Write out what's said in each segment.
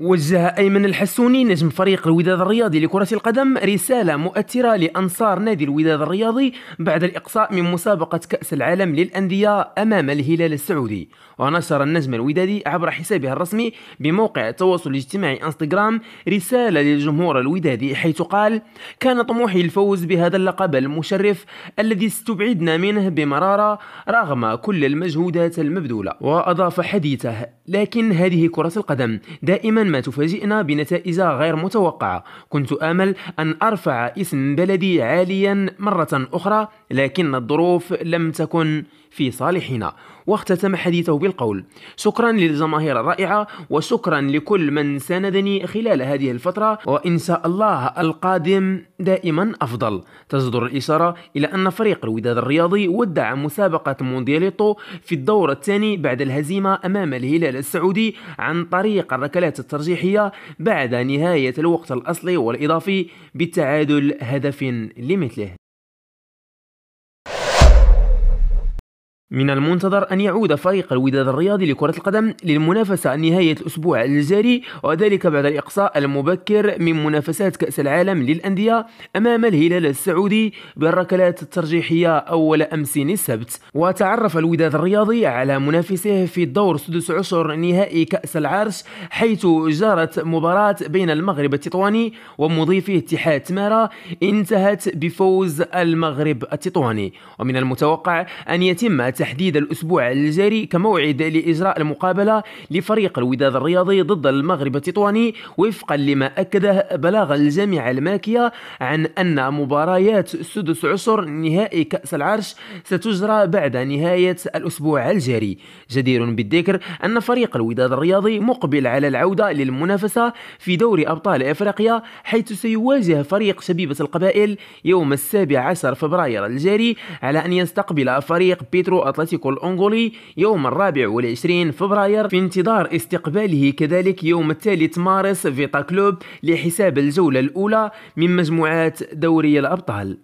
وجه أيمن الحسوني نجم فريق الوداد الرياضي لكرة القدم رسالة مؤثرة لأنصار نادي الوداد الرياضي بعد الإقصاء من مسابقة كأس العالم للأندية أمام الهلال السعودي ونشر النجم الودادي عبر حسابه الرسمي بموقع التواصل الاجتماعي انستغرام رسالة للجمهور الودادي حيث قال كان طموحي الفوز بهذا اللقب المشرف الذي استبعدنا منه بمرارة رغم كل المجهودات المبذولة وأضاف حديثه لكن هذه كرة القدم دائما ما تفاجئنا بنتائج غير متوقعة كنت آمل أن أرفع اسم بلدي عاليا مرة أخرى لكن الظروف لم تكن في صالحنا واختتم حديثه بالقول شكرا للجماهير الرائعة وشكرا لكل من ساندني خلال هذه الفترة وإن شاء الله القادم دائما أفضل تصدر الإشارة إلى أن فريق الوداد الرياضي ودع مسابقة موندياليتو في الدور الثاني بعد الهزيمة أمام الهلال السعودي عن طريق الركلات الترجيحية بعد نهاية الوقت الأصلي والإضافي بالتعادل هدف لمثله من المنتظر أن يعود فريق الوداد الرياضي لكرة القدم للمنافسة نهاية الأسبوع الجاري وذلك بعد الإقصاء المبكر من منافسات كأس العالم للأندية أمام الهلال السعودي بالركلات الترجيحية أول أمس السبت وتعرف الوداد الرياضي على منافسه في الدور 16 نهائي كأس العرش حيث جرت مباراة بين المغرب التطواني ومضيفه اتحاد تمارا انتهت بفوز المغرب التطواني ومن المتوقع أن يتم تحديد الأسبوع الجاري كموعد لإجراء المقابلة لفريق الوداد الرياضي ضد المغرب التطواني وفقا لما أكده بلاغ الجامعة الماكية عن أن مباريات سدس عشر نهائي كأس العرش ستجرى بعد نهاية الأسبوع الجاري جدير بالذكر أن فريق الوداد الرياضي مقبل على العودة للمنافسة في دوري أبطال إفريقيا حيث سيواجه فريق شبيبة القبائل يوم السابع عشر فبراير الجاري على أن يستقبل فريق بيترو أتلتيكو الأنغولي يوم الرابع والعشرين فبراير في انتظار استقباله كذلك يوم الثالث مارس فيتا كلوب لحساب الجولة الأولى من مجموعات دوري الأبطال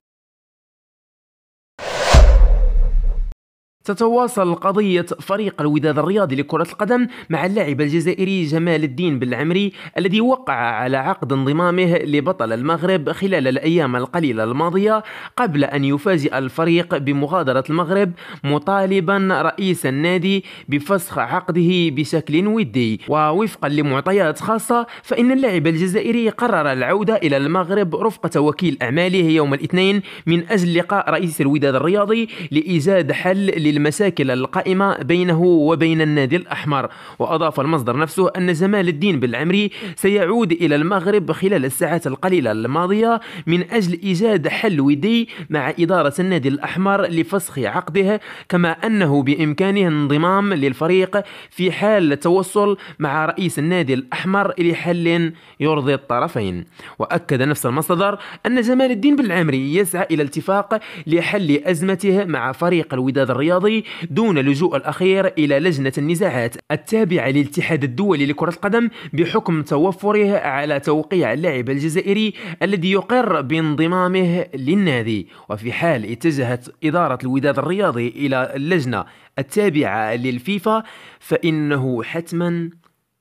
تتواصل قضية فريق الوداد الرياضي لكرة القدم مع اللاعب الجزائري جمال الدين بالعمري الذي وقع على عقد انضمامه لبطل المغرب خلال الأيام القليلة الماضية قبل أن يفاجئ الفريق بمغادرة المغرب مطالبا رئيس النادي بفسخ عقده بشكل ودي ووفقا لمعطيات خاصة فإن اللاعب الجزائري قرر العودة إلى المغرب رفقة وكيل أعماله يوم الاثنين من أجل لقاء رئيس الوداد الرياضي لإيجاد حل لل المشاكل القائمة بينه وبين النادي الأحمر وأضاف المصدر نفسه أن جمال الدين بالعمري سيعود إلى المغرب خلال الساعات القليلة الماضية من أجل إيجاد حل ودي مع إدارة النادي الأحمر لفسخ عقده كما أنه بإمكانه الانضمام للفريق في حال التوصل مع رئيس النادي الأحمر لحل يرضي الطرفين وأكد نفس المصدر أن جمال الدين بالعمري يسعى إلى الاتفاق لحل أزمته مع فريق الوداد الرياضي الماضي دون لجوء الأخير إلى لجنة النزاعات التابعة للاتحاد الدولي لكرة القدم بحكم توفره على توقيع اللاعب الجزائري الذي يقر بانضمامه للنادي وفي حال اتجهت إدارة الوداد الرياضي إلى اللجنة التابعة للفيفا فإنه حتما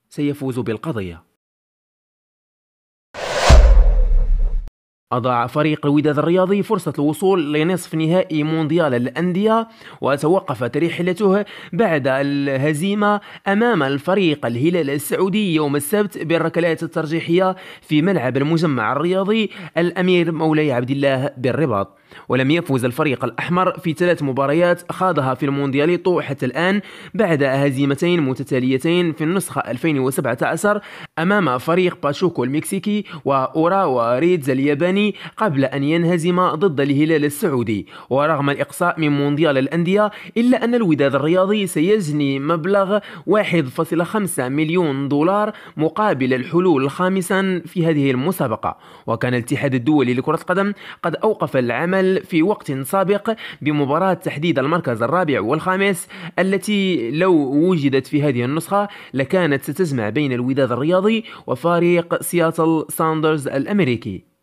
سيفوز بالقضية أضاع فريق الوداد الرياضي فرصة الوصول لنصف نهائي مونديال الأندية وتوقفت رحلته بعد الهزيمة أمام الفريق الهلال السعودي يوم السبت بالركلات الترجيحية في ملعب المجمع الرياضي الأمير مولاي عبد الله بالرباط ولم يفوز الفريق الأحمر في ثلاث مباريات خاضها في الموندياليتو حتى الآن بعد هزيمتين متتاليتين في النسخة 2017 أمام فريق باتشوكو المكسيكي وأورا وريدز الياباني قبل أن ينهزم ضد الهلال السعودي ورغم الإقصاء من مونديال الأندية إلا أن الوداد الرياضي سيجني مبلغ 1.5 مليون دولار مقابل الحلول خامسا في هذه المسابقة وكان الاتحاد الدولي لكرة القدم قد أوقف العمل الهلال في وقت سابق بمباراة تحديد المركز الرابع والخامس التي لو وجدت في هذه النسخة لكانت ستجمع بين الوداد الرياضي وفريق سياتل ساندرز الأمريكي